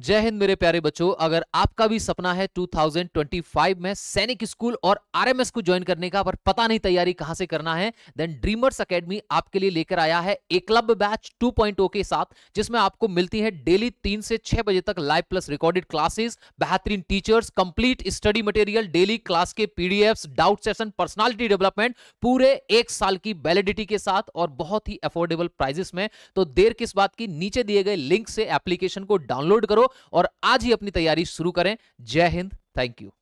जय हिंद मेरे प्यारे बच्चों अगर आपका भी सपना है 2025 में सैनिक स्कूल और आरएमएस को ज्वाइन करने का पर पता नहीं तैयारी कहां से करना है देन ड्रीमर्स एकेडमी आपके लिए लेकर आया है एकलब बैच 2.0 के साथ जिसमें आपको मिलती है डेली तीन से छह बजे तक लाइव प्लस रिकॉर्डेड क्लासेस बेहतरीन teachers complete study material daily class के PDF doubt session personality development पूरे एक साल की वैलिडिटी के साथ और बहुत ही अफोर्डेबल प्राइजेस में तो देर किस बात की नीचे दिए गए लिंक से एप्लीकेशन को डाउनलोड करो करो और आज ही अपनी तैयारी शुरू करें जय हिंद थैंक यू